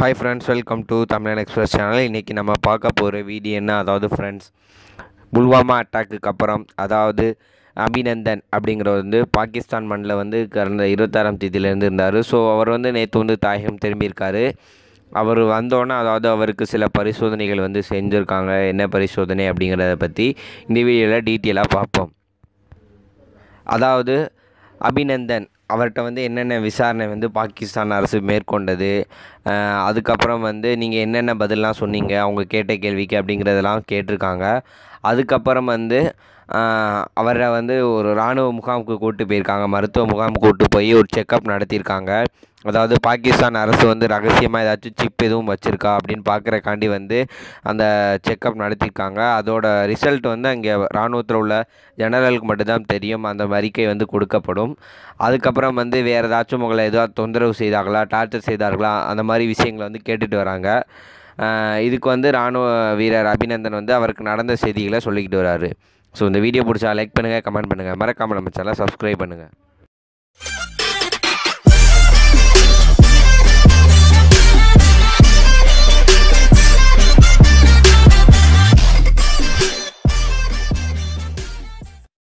hi friends welcome to Tamilan express channel இன்றைக்கி நம்ம பார்க்க போகிற வீடியோ என்ன அதாவது ஃப்ரெண்ட்ஸ் புல்வாமா அட்டாக்கு அப்புறம் அதாவது அபிநந்தன் அப்படிங்கிறவர் வந்து பாகிஸ்தான் மண்ணில் வந்து கடந்த இருபத்தாறாம் தேதியிலேருந்து இருந்தார் ஸோ அவர் வந்து நேற்று வந்து தாயகம் திரும்பியிருக்காரு அவர் வந்தோன்னே அதாவது அவருக்கு சில பரிசோதனைகள் வந்து செஞ்சுருக்காங்க என்ன பரிசோதனை அப்படிங்கிறத பற்றி இந்த வீடியோவில் டீட்டெயிலாக பார்ப்போம் அதாவது அபிநந்தன் அவர்கிட்ட வந்து என்னென்ன விசாரணை வந்து பாகிஸ்தான் அரசு மேற்கொண்டது அதுக்கப்புறம் வந்து நீங்கள் என்னென்ன பதிலெலாம் சொன்னீங்க அவங்க கேட்ட கேள்விக்கு அப்படிங்கிறதெல்லாம் கேட்டிருக்காங்க அதுக்கப்புறம் வந்து அவரை வந்து ஒரு இராணுவ முகாமுக்கு கூப்பிட்டு போயிருக்காங்க மருத்துவ முகாமுக்கு கூப்பிட்டு போய் ஒரு செக்கப் நடத்தியிருக்காங்க அதாவது பாகிஸ்தான் அரசு வந்து ரகசியமாக ஏதாச்சும் சிப் எதுவும் வச்சுருக்கா அப்படின்னு பார்க்குறக்காண்டி வந்து அந்த செக்கப் நடத்தியிருக்காங்க அதோட ரிசல்ட் வந்து அங்கே இராணுவத்தில் உள்ள ஜெனரலுக்கு மட்டும்தான் தெரியும் அந்த அறிக்கை வந்து கொடுக்கப்படும் அதுக்கப்புறம் அதுக்கப்புறம் வந்து வேறு ஏதாச்சும் உங்களை எதாவது தொந்தரவு செய்தார்களா டார்ச்சர் செய்தார்களா அந்த மாதிரி விஷயங்களை வந்து கேட்டுட்டு வராங்க இதுக்கு வந்து இராணுவ வீரர் அபிநந்தன் வந்து அவருக்கு நடந்த செய்திகளை சொல்லிக்கிட்டு வராரு ஸோ இந்த வீடியோ பிடிச்சா லைக் பண்ணுங்கள் கமெண்ட் பண்ணுங்கள் மறக்காமல் நம்ம சேனலை சப்ஸ்கிரைப் பண்ணுங்கள்